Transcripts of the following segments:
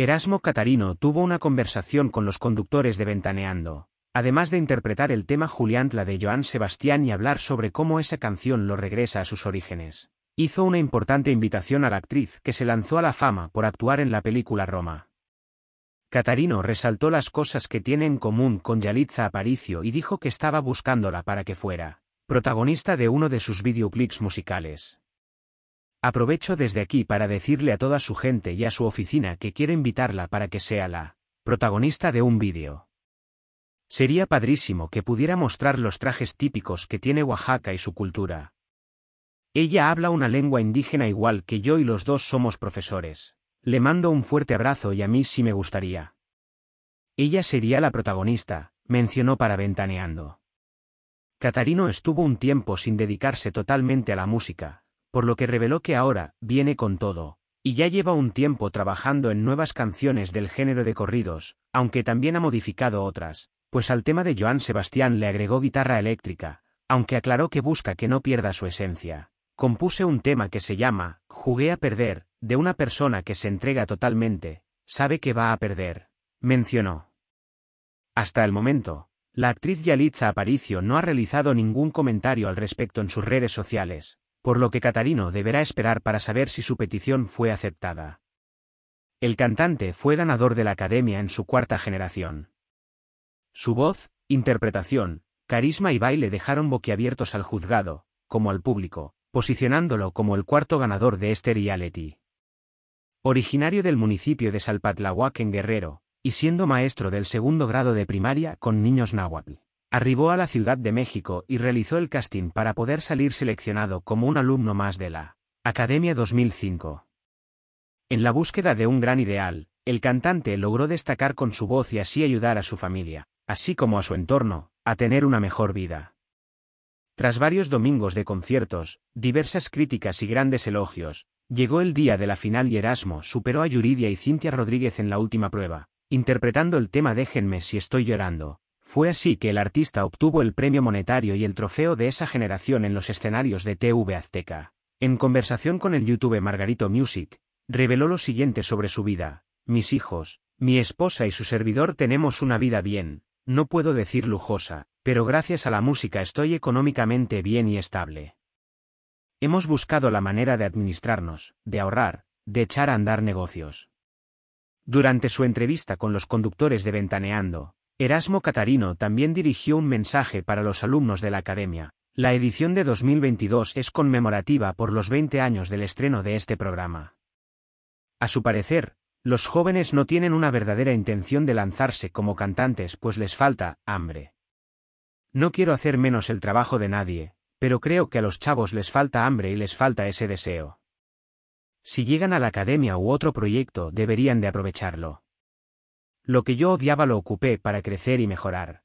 Erasmo Catarino tuvo una conversación con los conductores de Ventaneando, además de interpretar el tema Julián la de Joan Sebastián y hablar sobre cómo esa canción lo regresa a sus orígenes. Hizo una importante invitación a la actriz que se lanzó a la fama por actuar en la película Roma. Catarino resaltó las cosas que tiene en común con Yalitza Aparicio y dijo que estaba buscándola para que fuera protagonista de uno de sus videoclips musicales. Aprovecho desde aquí para decirle a toda su gente y a su oficina que quiero invitarla para que sea la protagonista de un vídeo. Sería padrísimo que pudiera mostrar los trajes típicos que tiene Oaxaca y su cultura. Ella habla una lengua indígena igual que yo y los dos somos profesores. Le mando un fuerte abrazo y a mí sí me gustaría. Ella sería la protagonista, mencionó para ventaneando. Catarino estuvo un tiempo sin dedicarse totalmente a la música, por lo que reveló que ahora, viene con todo, y ya lleva un tiempo trabajando en nuevas canciones del género de corridos, aunque también ha modificado otras, pues al tema de Joan Sebastián le agregó guitarra eléctrica, aunque aclaró que busca que no pierda su esencia. Compuse un tema que se llama, Jugué a perder, de una persona que se entrega totalmente, sabe que va a perder, mencionó. Hasta el momento, la actriz Yalitza Aparicio no ha realizado ningún comentario al respecto en sus redes sociales, por lo que Catarino deberá esperar para saber si su petición fue aceptada. El cantante fue ganador de la Academia en su cuarta generación. Su voz, interpretación, carisma y baile dejaron boquiabiertos al juzgado, como al público, posicionándolo como el cuarto ganador de este reality. Originario del municipio de Salpatlahuac en Guerrero, y siendo maestro del segundo grado de primaria con niños náhuatl. Arribó a la Ciudad de México y realizó el casting para poder salir seleccionado como un alumno más de la Academia 2005. En la búsqueda de un gran ideal, el cantante logró destacar con su voz y así ayudar a su familia, así como a su entorno, a tener una mejor vida. Tras varios domingos de conciertos, diversas críticas y grandes elogios, llegó el día de la final y Erasmo superó a Yuridia y Cintia Rodríguez en la última prueba, interpretando el tema Déjenme si estoy llorando, fue así que el artista obtuvo el premio monetario y el trofeo de esa generación en los escenarios de TV Azteca. En conversación con el YouTube Margarito Music, reveló lo siguiente sobre su vida. Mis hijos, mi esposa y su servidor tenemos una vida bien, no puedo decir lujosa, pero gracias a la música estoy económicamente bien y estable. Hemos buscado la manera de administrarnos, de ahorrar, de echar a andar negocios. Durante su entrevista con los conductores de Ventaneando, Erasmo Catarino también dirigió un mensaje para los alumnos de la academia. La edición de 2022 es conmemorativa por los 20 años del estreno de este programa. A su parecer, los jóvenes no tienen una verdadera intención de lanzarse como cantantes pues les falta hambre. No quiero hacer menos el trabajo de nadie, pero creo que a los chavos les falta hambre y les falta ese deseo. Si llegan a la academia u otro proyecto deberían de aprovecharlo. Lo que yo odiaba lo ocupé para crecer y mejorar.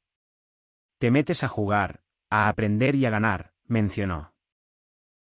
Te metes a jugar, a aprender y a ganar, mencionó.